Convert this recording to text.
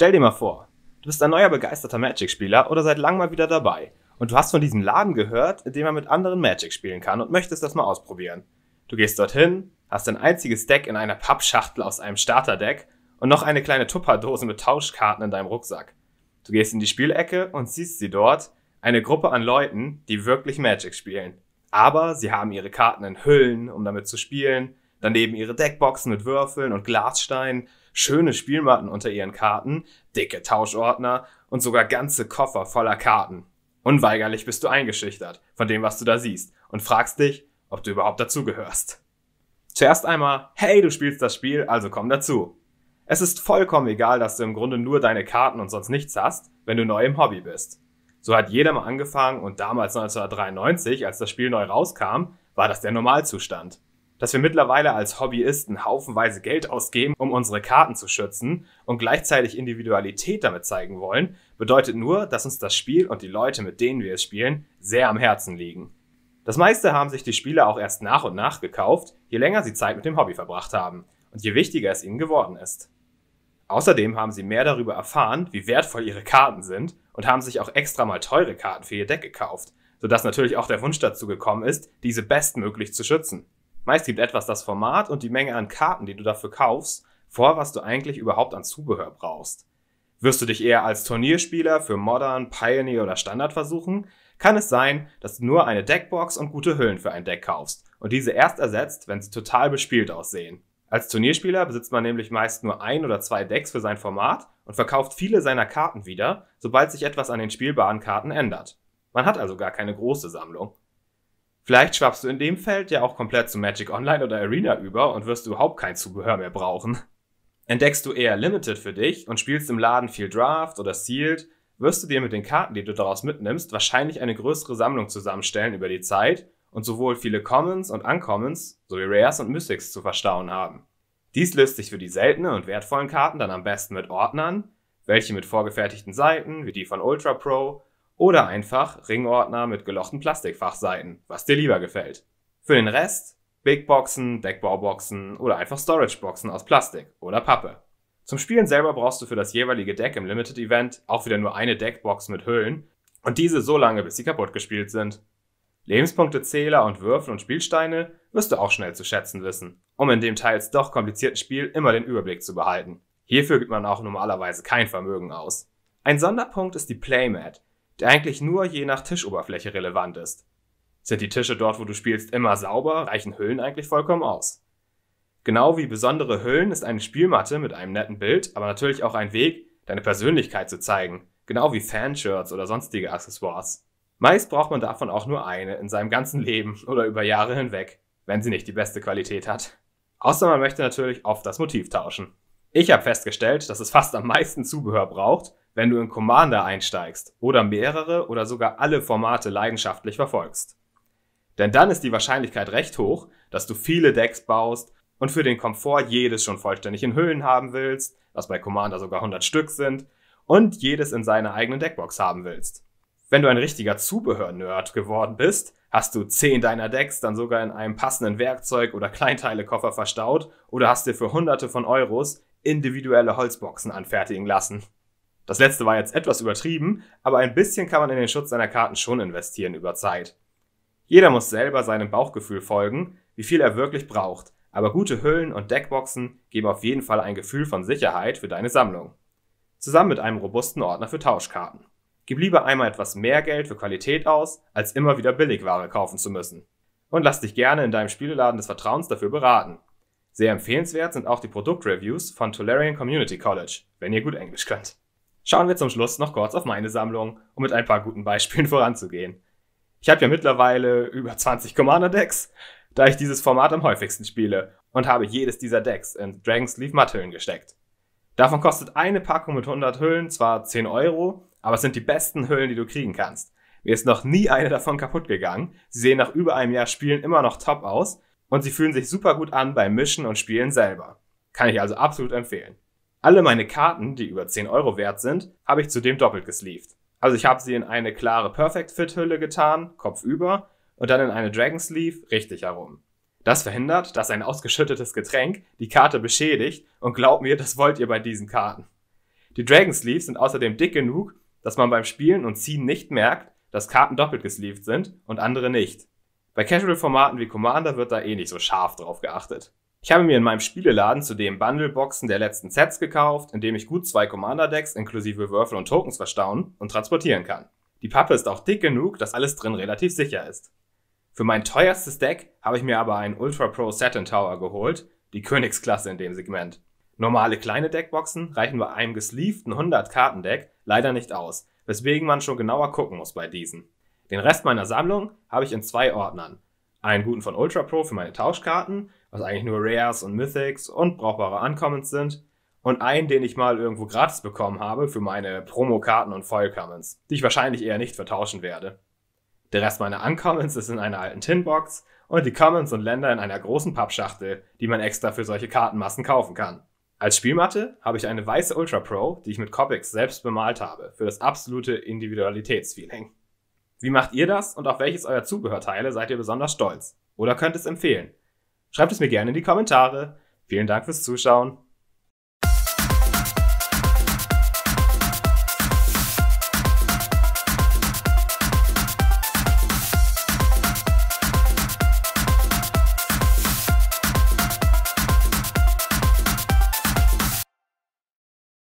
Stell dir mal vor, du bist ein neuer begeisterter Magic-Spieler oder seit langem mal wieder dabei und du hast von diesem Laden gehört, in dem man mit anderen Magic spielen kann und möchtest das mal ausprobieren. Du gehst dorthin, hast dein einziges Deck in einer Pappschachtel aus einem Starterdeck und noch eine kleine Tupperdose mit Tauschkarten in deinem Rucksack. Du gehst in die Spielecke und siehst sie dort, eine Gruppe an Leuten, die wirklich Magic spielen. Aber sie haben ihre Karten in Hüllen, um damit zu spielen, Daneben ihre Deckboxen mit Würfeln und Glassteinen, schöne Spielmatten unter ihren Karten, dicke Tauschordner und sogar ganze Koffer voller Karten. Unweigerlich bist du eingeschüchtert von dem, was du da siehst und fragst dich, ob du überhaupt dazugehörst. Zuerst einmal, hey, du spielst das Spiel, also komm dazu. Es ist vollkommen egal, dass du im Grunde nur deine Karten und sonst nichts hast, wenn du neu im Hobby bist. So hat jeder mal angefangen und damals 1993, als das Spiel neu rauskam, war das der Normalzustand dass wir mittlerweile als Hobbyisten haufenweise Geld ausgeben, um unsere Karten zu schützen und gleichzeitig Individualität damit zeigen wollen, bedeutet nur, dass uns das Spiel und die Leute, mit denen wir es spielen, sehr am Herzen liegen. Das meiste haben sich die Spieler auch erst nach und nach gekauft, je länger sie Zeit mit dem Hobby verbracht haben und je wichtiger es ihnen geworden ist. Außerdem haben sie mehr darüber erfahren, wie wertvoll ihre Karten sind und haben sich auch extra mal teure Karten für ihr Deck gekauft, sodass natürlich auch der Wunsch dazu gekommen ist, diese bestmöglich zu schützen. Meist gibt etwas das Format und die Menge an Karten, die du dafür kaufst, vor, was du eigentlich überhaupt an Zubehör brauchst. Wirst du dich eher als Turnierspieler für Modern, Pioneer oder Standard versuchen, kann es sein, dass du nur eine Deckbox und gute Hüllen für ein Deck kaufst und diese erst ersetzt, wenn sie total bespielt aussehen. Als Turnierspieler besitzt man nämlich meist nur ein oder zwei Decks für sein Format und verkauft viele seiner Karten wieder, sobald sich etwas an den spielbaren Karten ändert. Man hat also gar keine große Sammlung. Vielleicht schwappst du in dem Feld ja auch komplett zu Magic Online oder Arena über und wirst überhaupt kein Zubehör mehr brauchen. Entdeckst du eher Limited für dich und spielst im Laden viel Draft oder Sealed, wirst du dir mit den Karten, die du daraus mitnimmst, wahrscheinlich eine größere Sammlung zusammenstellen über die Zeit und sowohl viele Commons und Uncommons sowie Rares und Mystics zu verstauen haben. Dies löst sich für die seltenen und wertvollen Karten dann am besten mit Ordnern, welche mit vorgefertigten Seiten, wie die von Ultra Pro, oder einfach Ringordner mit gelochten Plastikfachseiten, was dir lieber gefällt. Für den Rest Bigboxen, Deckbauboxen oder einfach Storageboxen aus Plastik oder Pappe. Zum Spielen selber brauchst du für das jeweilige Deck im Limited Event auch wieder nur eine Deckbox mit Hüllen und diese so lange, bis sie kaputt gespielt sind. Lebenspunkte, Zähler und Würfel und Spielsteine wirst du auch schnell zu schätzen wissen, um in dem teils doch komplizierten Spiel immer den Überblick zu behalten. Hierfür gibt man auch normalerweise kein Vermögen aus. Ein Sonderpunkt ist die Playmat, der eigentlich nur je nach Tischoberfläche relevant ist. Sind die Tische dort, wo du spielst, immer sauber, reichen Hüllen eigentlich vollkommen aus. Genau wie besondere Hüllen ist eine Spielmatte mit einem netten Bild, aber natürlich auch ein Weg, deine Persönlichkeit zu zeigen, genau wie Fanshirts oder sonstige Accessoires. Meist braucht man davon auch nur eine in seinem ganzen Leben oder über Jahre hinweg, wenn sie nicht die beste Qualität hat. Außer man möchte natürlich oft das Motiv tauschen. Ich habe festgestellt, dass es fast am meisten Zubehör braucht, wenn du in Commander einsteigst oder mehrere oder sogar alle Formate leidenschaftlich verfolgst. Denn dann ist die Wahrscheinlichkeit recht hoch, dass du viele Decks baust und für den Komfort jedes schon vollständig in Hüllen haben willst, was bei Commander sogar 100 Stück sind, und jedes in seiner eigenen Deckbox haben willst. Wenn du ein richtiger Zubehör-Nerd geworden bist, hast du 10 deiner Decks dann sogar in einem passenden Werkzeug- oder Kleinteile-Koffer verstaut oder hast dir für hunderte von Euros individuelle Holzboxen anfertigen lassen. Das letzte war jetzt etwas übertrieben, aber ein bisschen kann man in den Schutz seiner Karten schon investieren über Zeit. Jeder muss selber seinem Bauchgefühl folgen, wie viel er wirklich braucht, aber gute Hüllen und Deckboxen geben auf jeden Fall ein Gefühl von Sicherheit für deine Sammlung. Zusammen mit einem robusten Ordner für Tauschkarten. Gib lieber einmal etwas mehr Geld für Qualität aus, als immer wieder Billigware kaufen zu müssen. Und lass dich gerne in deinem Spieleladen des Vertrauens dafür beraten. Sehr empfehlenswert sind auch die Produktreviews von Tolarian Community College, wenn ihr gut Englisch könnt. Schauen wir zum Schluss noch kurz auf meine Sammlung, um mit ein paar guten Beispielen voranzugehen. Ich habe ja mittlerweile über 20 Commander-Decks, da ich dieses Format am häufigsten spiele und habe jedes dieser Decks in Dragonsleeve Matthüllen gesteckt. Davon kostet eine Packung mit 100 Hüllen zwar 10 Euro, aber es sind die besten Hüllen, die du kriegen kannst. Mir ist noch nie eine davon kaputt gegangen. Sie sehen nach über einem Jahr Spielen immer noch top aus und sie fühlen sich super gut an beim Mischen und Spielen selber. Kann ich also absolut empfehlen. Alle meine Karten, die über 10 Euro wert sind, habe ich zudem doppelt gesleeved. Also ich habe sie in eine klare Perfect Fit Hülle getan, Kopf über, und dann in eine Dragon Sleeve richtig herum. Das verhindert, dass ein ausgeschüttetes Getränk die Karte beschädigt und glaubt mir, das wollt ihr bei diesen Karten. Die Dragon Sleeves sind außerdem dick genug, dass man beim Spielen und Ziehen nicht merkt, dass Karten doppelt gesleeved sind und andere nicht. Bei Casual-Formaten wie Commander wird da eh nicht so scharf drauf geachtet. Ich habe mir in meinem Spieleladen zudem Bundleboxen der letzten Sets gekauft, indem ich gut zwei Commander-Decks inklusive Würfel und Tokens verstauen und transportieren kann. Die Pappe ist auch dick genug, dass alles drin relativ sicher ist. Für mein teuerstes Deck habe ich mir aber einen Ultra Pro Saturn Tower geholt, die Königsklasse in dem Segment. Normale kleine Deckboxen reichen bei einem gesleeften 100-Karten-Deck leider nicht aus, weswegen man schon genauer gucken muss bei diesen. Den Rest meiner Sammlung habe ich in zwei Ordnern. Einen guten von Ultra Pro für meine Tauschkarten was eigentlich nur Rares und Mythics und brauchbare Uncommons sind. Und einen, den ich mal irgendwo gratis bekommen habe für meine Promokarten und Foil-Commons, die ich wahrscheinlich eher nicht vertauschen werde. Der Rest meiner Uncommons ist in einer alten Tinbox und die Commons und Länder in einer großen Pappschachtel, die man extra für solche Kartenmassen kaufen kann. Als Spielmatte habe ich eine weiße Ultra Pro, die ich mit Copics selbst bemalt habe, für das absolute Individualitätsfeeling. Wie macht ihr das und auf welches euer Zubehörteile seid ihr besonders stolz? Oder könnt es empfehlen? Schreibt es mir gerne in die Kommentare. Vielen Dank fürs Zuschauen.